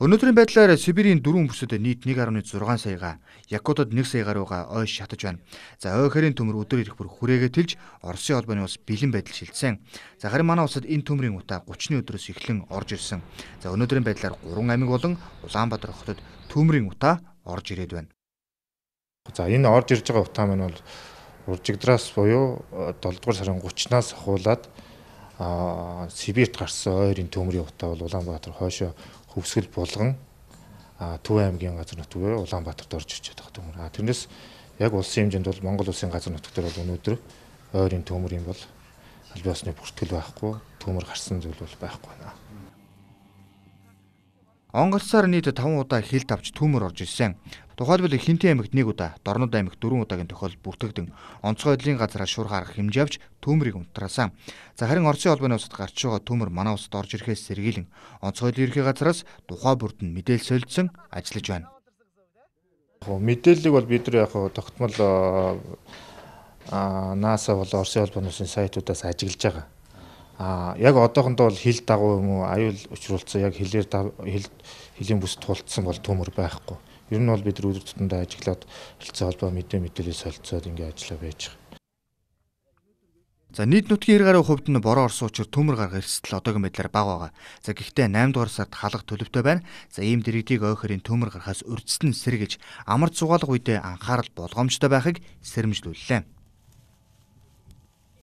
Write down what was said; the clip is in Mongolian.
Өнөөдрийн байдлаар Сибирийн дөрвөн бүсэд нийт 1.6 саяга, Якутад 1 сая гаруйга ой шатаж байна. За ой харийн төмөр өдөр ирэх бүр хүрээгээ тэлж Оросын холбооны улс бэлэн байдал шилжсэн. За харин манай улсад энэ төмрийн утаа 30-ны өдрөөс эхлэн орж ирсэн. За өнөөдрийн байдлаар 3 амиг болон Улаанбаатар хотод төмрийн утаа орж ирээд байна. За энэ орж ирж байгаа утаа маань бол уржигдраас буюу 7 э, дугаар сарын 30-наас ахуулаад Сибирт гарсан ойрын төмрийн утаа бол Улаанбаатар хойшоо хөвсгөл булган Төв аймгийн газар нутгаар Улаанбаатарт орж ирчээд байгаа төмөр. Тэрнээс яг улсын хэмжээнд бол Монгол улсын газар нутгаар бол өнөөдөр ойрын төмөр юм бол аль биесны бүртгэл байхгүй төмөр гарсан зүйл бол байхгүй байна. Онгоцсоор нийт 5 удаа хилд авч түүмөр орж ирсэн. Тухайлбал Хинтэн аймагт 1 удаа, Дорнод аймагт 4 удаагийн тохиол бүртгэгдэн онцгой эдлийн газраас шуурх арга хэмжээ авч түүмрийг унтраасан. За харин Оросын холбооны усад гарч байгаа түүмэр манай усад орж ирэхээс сэргийлэн онцгой эдлийн ерхий газраас тухай бүрд нь мэдээлэл солилцсон ажиллаж байна. Мэдээллийг бол бид нар яг тогтмол НАСА болон Оросын холбооны усын сайтуудаас ажиглаж байгаа а яг одоохондоо бол хил дагуу юм уу аюул учруулсан яг хилээр хил хилийн бүс тулцсан бол төмөр байхгүй. Ер нь бол бид өдөр тутмдаа ажиглаад хэлцээ холбоо мэдээ мэдээлэл солилцоод ингээ ажиллаа байж байгаа. За нийт нутгийн иргарын хувьд нь бороо орсон учраас төмөр гарга эрсдэл одоогийн байдлаар бага байгаа. За гэхдээ 8 дугаар сард халах төлөвтэй байна. За ийм дэргэдийг ойхорын төмөр гаргаас үрдсэн сэргэж амар зугаалга үедээ анхаарал болгоомжтой байхыг сэрэмжлүүллээ.